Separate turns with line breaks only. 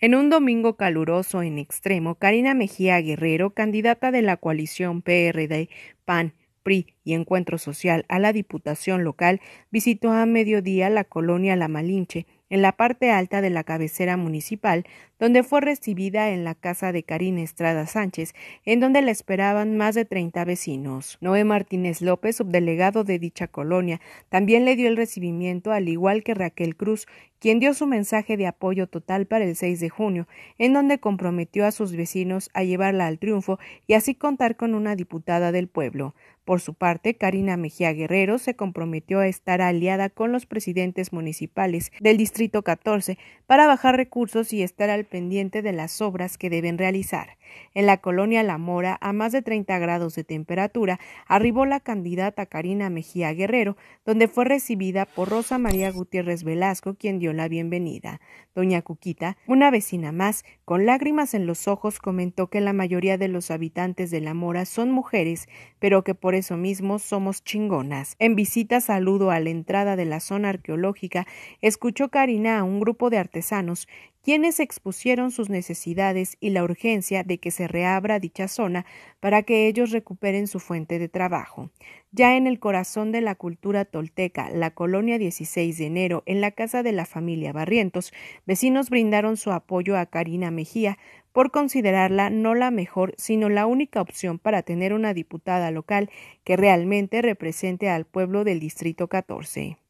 En un domingo caluroso en extremo, Karina Mejía Guerrero, candidata de la coalición PRD, PAN, PRI y Encuentro Social a la Diputación Local, visitó a mediodía la colonia La Malinche, en la parte alta de la cabecera municipal, donde fue recibida en la casa de Karina Estrada Sánchez, en donde la esperaban más de 30 vecinos. Noé Martínez López, subdelegado de dicha colonia, también le dio el recibimiento, al igual que Raquel Cruz, quien dio su mensaje de apoyo total para el 6 de junio, en donde comprometió a sus vecinos a llevarla al triunfo y así contar con una diputada del pueblo. Por su parte, Karina Mejía Guerrero se comprometió a estar aliada con los presidentes municipales del distrito Rito 14, para bajar recursos y estar al pendiente de las obras que deben realizar. En la colonia La Mora, a más de 30 grados de temperatura, arribó la candidata Karina Mejía Guerrero, donde fue recibida por Rosa María Gutiérrez Velasco, quien dio la bienvenida. Doña Cuquita, una vecina más, con lágrimas en los ojos, comentó que la mayoría de los habitantes de La Mora son mujeres, pero que por eso mismo somos chingonas. En visita saludo a la entrada de la zona arqueológica, escuchó Karina a un grupo de artesanos quienes expusieron sus necesidades y la urgencia de que se reabra dicha zona para que ellos recuperen su fuente de trabajo. Ya en el corazón de la cultura tolteca, la colonia 16 de enero, en la casa de la familia Barrientos, vecinos brindaron su apoyo a Karina Mejía por considerarla no la mejor, sino la única opción para tener una diputada local que realmente represente al pueblo del Distrito 14.